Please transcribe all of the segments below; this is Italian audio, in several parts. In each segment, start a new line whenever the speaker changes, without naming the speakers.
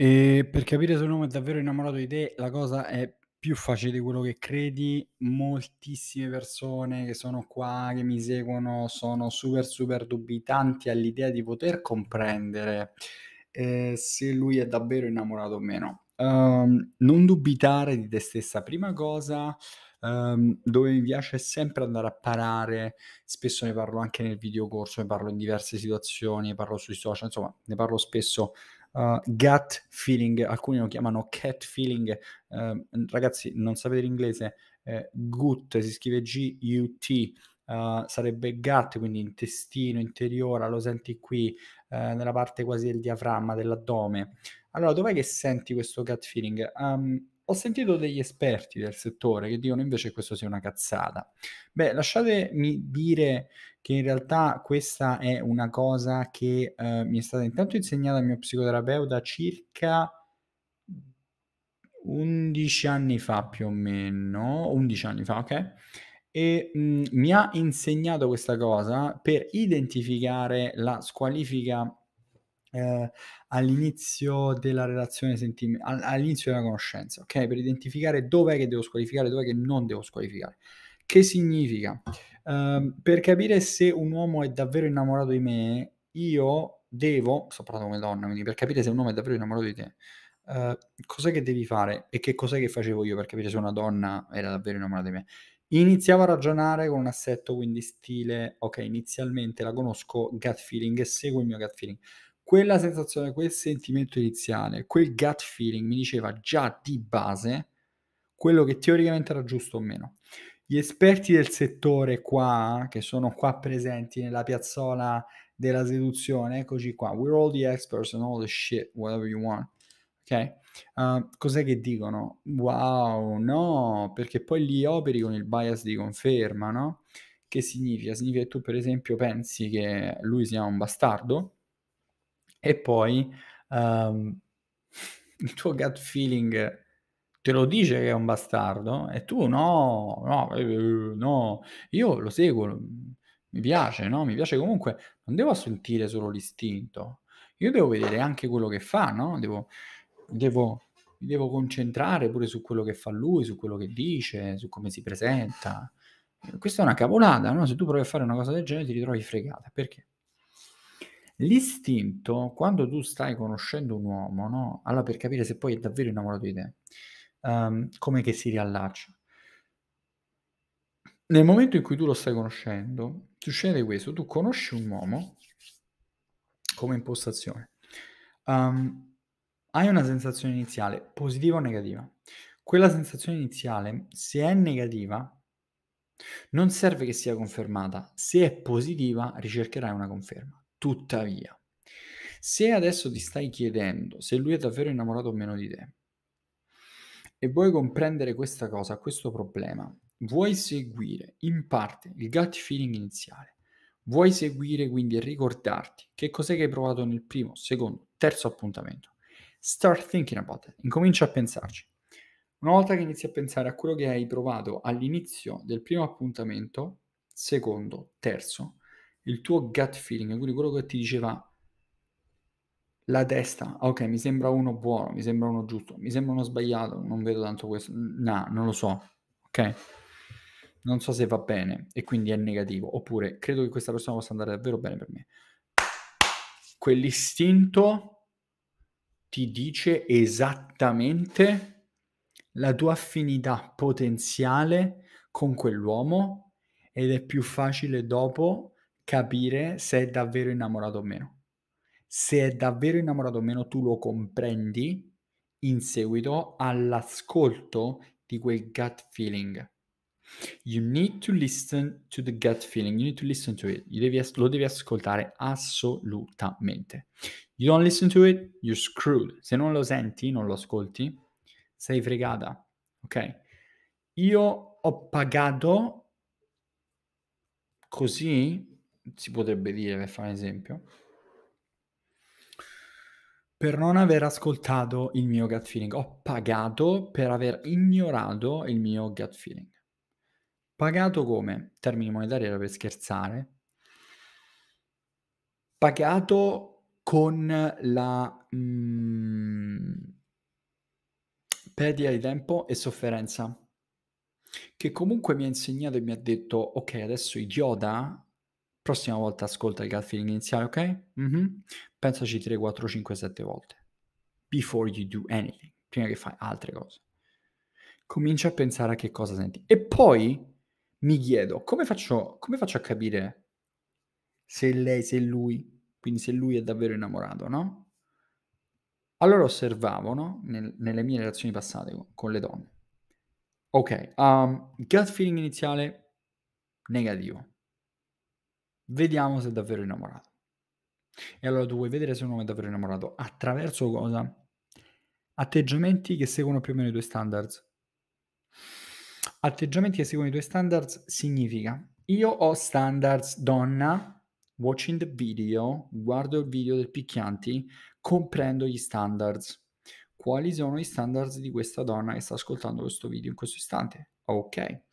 E per capire se un uomo è davvero innamorato di te, la cosa è più facile di quello che credi. Moltissime persone che sono qua, che mi seguono, sono super super dubitanti all'idea di poter comprendere eh, se lui è davvero innamorato o meno. Um, non dubitare di te stessa, prima cosa. Um, dove mi piace sempre andare a parare, spesso ne parlo anche nel video corso, ne parlo in diverse situazioni, ne parlo sui social, insomma ne parlo spesso uh, gut feeling, alcuni lo chiamano cat feeling, uh, ragazzi non sapete l'inglese, eh, gut si scrive G-U-T, Uh, eh, sarebbe gut, quindi intestino, interiore, lo senti qui, eh, nella parte quasi del diaframma, dell'addome. Allora, dov'è che senti questo gut feeling? Um, ho sentito degli esperti del settore che dicono invece che questo sia una cazzata. Beh, lasciatemi dire che in realtà questa è una cosa che eh, mi è stata intanto insegnata dal mio psicoterapeuta circa 11 anni fa più o meno, 11 anni fa, ok? E mh, mm, mi ha insegnato questa cosa per identificare la squalifica eh, all'inizio della relazione sentimentale, all'inizio della conoscenza, ok? Per identificare dov'è che devo squalificare, dov'è che non devo squalificare. Che significa? Eh, per capire se un uomo è davvero innamorato di me, io devo, sto parlando come donna, quindi per capire se un uomo è davvero innamorato di te, eh, cos'è che devi fare e che cos'è che facevo io per capire se una donna era davvero innamorata di me? Iniziavo a ragionare con un assetto, quindi stile, ok, inizialmente la conosco, gut feeling, seguo il mio gut feeling quella sensazione, quel sentimento iniziale, quel gut feeling mi diceva già di base quello che teoricamente era giusto o meno. Gli esperti del settore qua, che sono qua presenti nella piazzola della seduzione, eccoci qua, we're all the experts and all the shit, whatever you want, ok? Uh, cos'è che dicono? Wow, no, perché poi li operi con il bias di conferma, no? Che significa? Significa che tu per esempio pensi che lui sia un bastardo, e poi um, il tuo gut feeling te lo dice che è un bastardo e tu no, no, eh, no, io lo seguo, mi piace, no? Mi piace comunque, non devo sentire solo l'istinto, io devo vedere anche quello che fa, no? Devo, devo, mi devo concentrare pure su quello che fa lui, su quello che dice, su come si presenta. Questa è una cavolata, no? Se tu provi a fare una cosa del genere ti ritrovi fregata, perché? L'istinto, quando tu stai conoscendo un uomo, no? Allora per capire se poi è davvero innamorato di te, um, come che si riallaccia. Nel momento in cui tu lo stai conoscendo, succede questo, tu conosci un uomo come impostazione, um, hai una sensazione iniziale, positiva o negativa. Quella sensazione iniziale, se è negativa, non serve che sia confermata, se è positiva ricercherai una conferma. Tuttavia, se adesso ti stai chiedendo se lui è davvero innamorato o meno di te e vuoi comprendere questa cosa, questo problema, vuoi seguire in parte il gut feeling iniziale, vuoi seguire quindi e ricordarti che cos'è che hai provato nel primo, secondo, terzo appuntamento, start thinking about it, incomincia a pensarci. Una volta che inizi a pensare a quello che hai provato all'inizio del primo appuntamento, secondo, terzo, il tuo gut feeling, quindi quello che ti diceva la testa, ok, mi sembra uno buono, mi sembra uno giusto, mi sembra uno sbagliato, non vedo tanto questo, no, non lo so, ok? Non so se va bene e quindi è negativo, oppure credo che questa persona possa andare davvero bene per me. Quell'istinto ti dice esattamente la tua affinità potenziale con quell'uomo ed è più facile dopo capire se è davvero innamorato o meno. Se è davvero innamorato o meno, tu lo comprendi in seguito all'ascolto di quel gut feeling. You need to listen to the gut feeling, you need to listen to it, devi as- lo devi ascoltare assolutamente. You don't listen to it, you're screwed. Se non lo senti, non lo ascolti, sei fregata, ok? Io ho pagato così si potrebbe dire per fare un esempio, per non aver ascoltato il mio gut feeling. Ho pagato per aver ignorato il mio gut feeling. Pagato come? Termini monetari era per scherzare. Pagato con la mm, perdita di tempo e sofferenza. Che comunque mi ha insegnato e mi ha detto, ok, adesso idiota, Prossima volta ascolta il gut feeling iniziale, ok? Mm-hmm. Pensaci 3, 4, 5, 7 volte. Before you do anything. Prima che fai altre cose. Comincia a pensare a che cosa senti. E poi mi chiedo, come faccio, come faccio a capire se lei, se lui, quindi se lui è davvero innamorato, no? Allora osservavo, no? Nel, nelle mie relazioni passate con, con le donne. Ok, um, gut feeling iniziale negativo. Vediamo se è davvero innamorato. E allora tu vuoi vedere se un uomo è davvero innamorato attraverso cosa? Atteggiamenti che seguono più o meno i tuoi standards. Atteggiamenti che seguono i tuoi standards significa io ho standards donna, watching the video, guardo il video del picchianti, comprendo gli standards. Quali sono gli standards di questa donna che sta ascoltando questo video in questo istante? Ok,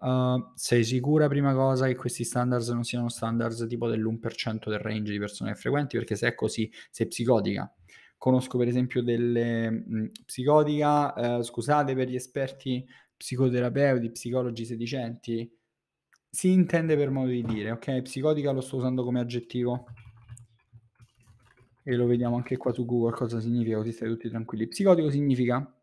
Uh, sei sicura, prima cosa, che questi standards non siano standards tipo dell'1% del range di persone frequenti? Perché se è così, sei psicotica. Conosco per esempio delle mh, mhmm, psicotica, eh, scusate per gli esperti psicoterapeuti, psicologi sedicenti, si intende per modo di dire, ok? Psicotica lo sto usando come aggettivo e lo vediamo anche qua su Google cosa significa, così state tutti tranquilli. Psicotico significa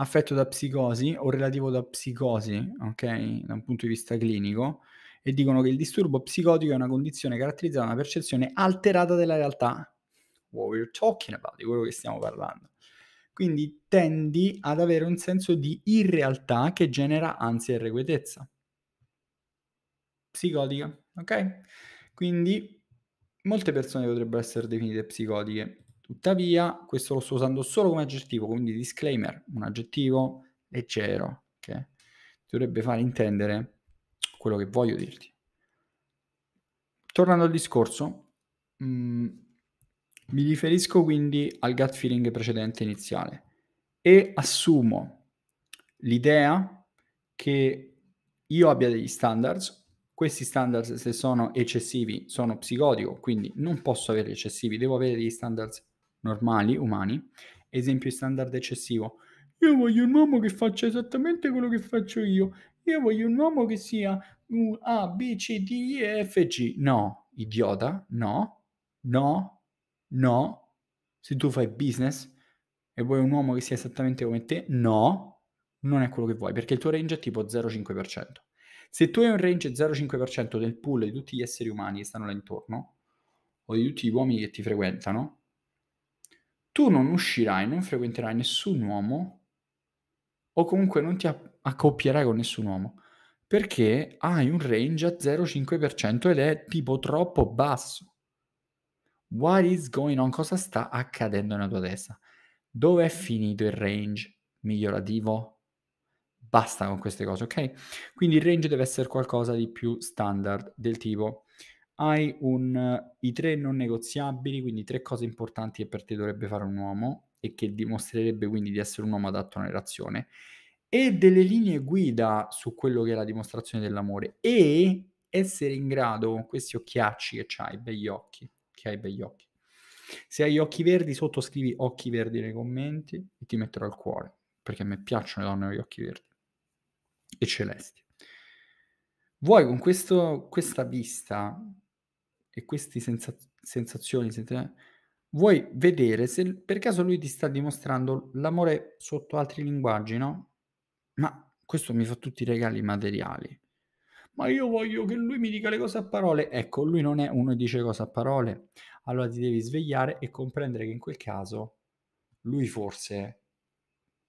affetto da psicosi o relativo da psicosi, ok? Da un punto di vista clinico, e dicono che il disturbo psicotico è una condizione caratterizzata da una percezione alterata della realtà. What we're talking about, di quello che stiamo parlando. Quindi tendi ad avere un senso di irrealtà che genera ansia e irrequietezza. Psicotica, ok? Quindi molte persone potrebbero essere definite psicotiche Tuttavia, questo lo sto usando solo come aggettivo, quindi disclaimer, un aggettivo leggero che okay? dovrebbe far intendere quello che voglio dirti. Tornando al discorso, mh, mm, mi riferisco quindi al gut feeling precedente iniziale e assumo l'idea che io abbia degli standards, questi standards se sono eccessivi sono psicotico, quindi non posso avere eccessivi, devo avere degli standards normali, umani. Esempio standard eccessivo. Io voglio un uomo che faccia esattamente quello che faccio io. Io voglio un uomo che sia A, B, C, D, E, F, G. No, idiota, no, no, no. Se tu fai business e vuoi un uomo che sia esattamente come te, no, non è quello che vuoi, perché il tuo range è tipo 0,5%. Se tu hai un range 0,5% del pool di tutti gli esseri umani che stanno là intorno, o di tutti gli uomini che ti frequentano, tu non uscirai, non frequenterai nessun uomo o comunque non ti accoppierai con nessun uomo perché hai un range a 0,5% ed è tipo troppo basso. What is going on? Cosa sta accadendo nella tua testa? Dove è finito il range migliorativo? Basta con queste cose, ok? Quindi il range deve essere qualcosa di più standard del tipo hai un, i tre non negoziabili, quindi tre cose importanti che per te dovrebbe fare un uomo e che dimostrerebbe quindi di essere un uomo adatto a una relazione, e delle linee guida su quello che è la dimostrazione dell'amore e essere in grado con questi occhiacci che hai, begli occhi, che hai begli occhi. Se hai gli occhi verdi, sotto scrivi occhi verdi nei commenti e ti metterò al cuore, perché a me piacciono le donne con gli occhi verdi e celesti. Vuoi con questo, questa vista e queste senza- sensazioni, senza- vuoi vedere se per caso lui ti sta dimostrando l'amore sotto altri linguaggi, no? Ma questo mi fa tutti i regali materiali. Ma io voglio che lui mi dica le cose a parole. Ecco, lui non è uno che dice cose a parole. Allora ti devi svegliare e comprendere che in quel caso lui forse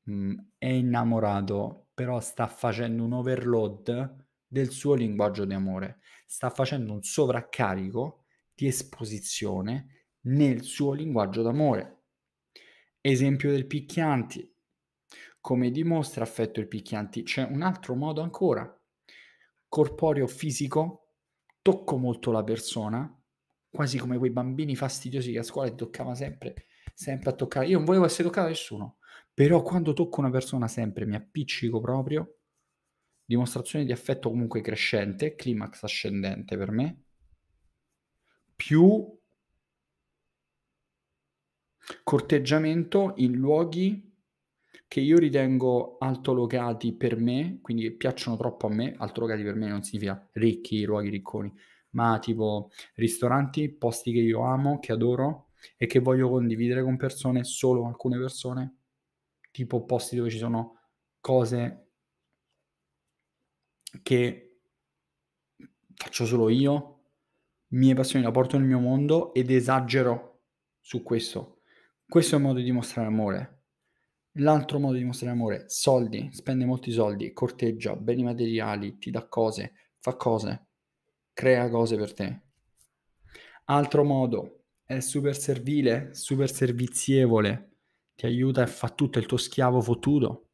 mh, mm, è innamorato, però sta facendo un overload del suo linguaggio di amore sta facendo un sovraccarico di esposizione nel suo linguaggio d'amore. Esempio del picchianti. Come dimostra affetto il picchianti, c'è un altro modo ancora. Corporeo fisico, tocco molto la persona, quasi come quei bambini fastidiosi che a scuola ti toccava sempre, sempre a toccare. Io non volevo essere toccato a nessuno, però quando tocco una persona sempre mi appiccico proprio dimostrazione di affetto comunque crescente, climax ascendente per me, più corteggiamento in luoghi che io ritengo altolocati per me, quindi piacciono troppo a me, altolocati per me non significa ricchi, luoghi ricconi, ma tipo ristoranti, posti che io amo, che adoro e che voglio condividere con persone, solo alcune persone, tipo posti dove ci sono cose che faccio solo io, mie passioni la porto nel mio mondo ed esagero su questo. Questo è un modo di mostrare amore. L'altro modo di mostrare amore, soldi, spende molti soldi, corteggia, beni materiali, ti dà cose, fa cose, crea cose per te. Altro modo, è super servile, super servizievole, ti aiuta e fa tutto, il tuo schiavo fottuto,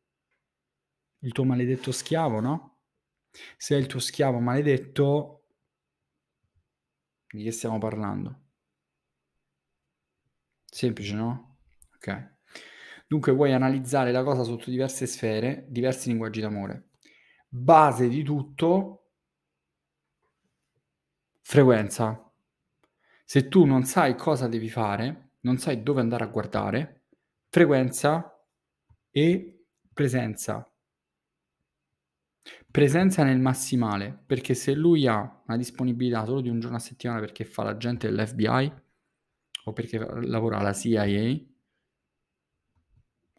il tuo maledetto schiavo, no? Se è il tuo schiavo maledetto, di che stiamo parlando? Semplice, no? Ok. Dunque vuoi analizzare la cosa sotto diverse sfere, diversi linguaggi d'amore. Base di tutto, frequenza. Se tu non sai cosa devi fare, non sai dove andare a guardare, frequenza e presenza presenza nel massimale, perché se lui ha una disponibilità solo di un giorno a settimana perché fa l'agente dell'FBI o perché lavora alla CIA,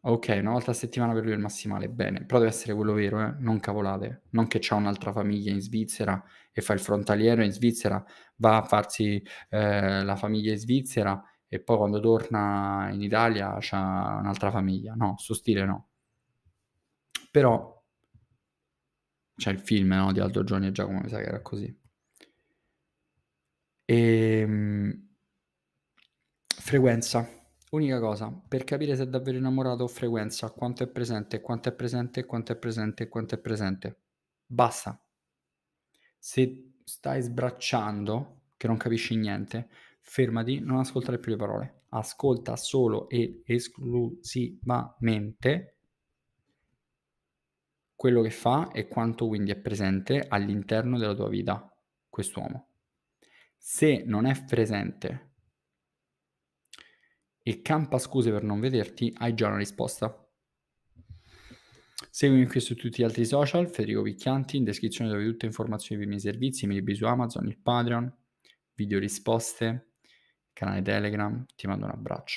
ok, una volta a settimana per lui è il massimale, bene, però deve essere quello vero, eh? non cavolate, non che c'ha un'altra famiglia in Svizzera e fa il frontaliero in Svizzera, va a farsi eh, la famiglia in Svizzera e poi quando torna in Italia c'ha un'altra famiglia, no, suo stile no. Però c'è cioè, il film no, di Aldo Giorni e Giacomo, mi sa che era così. E... Ehm, frequenza. Unica cosa, per capire se è davvero innamorato, frequenza, quanto è presente, quanto è presente, quanto è presente, quanto è presente. Basta. Se stai sbracciando, che non capisci niente, fermati, non ascoltare più le parole. Ascolta solo e esclusivamente quello che fa e quanto quindi è presente all'interno della tua vita quest'uomo. Se non è presente e campa scuse per non vederti, hai già una risposta. Seguimi qui su tutti gli altri social, Federico Picchianti, in descrizione trovi tutte le informazioni per i miei servizi, i miei libri su Amazon, il Patreon, video risposte, canale Telegram, ti mando un abbraccio.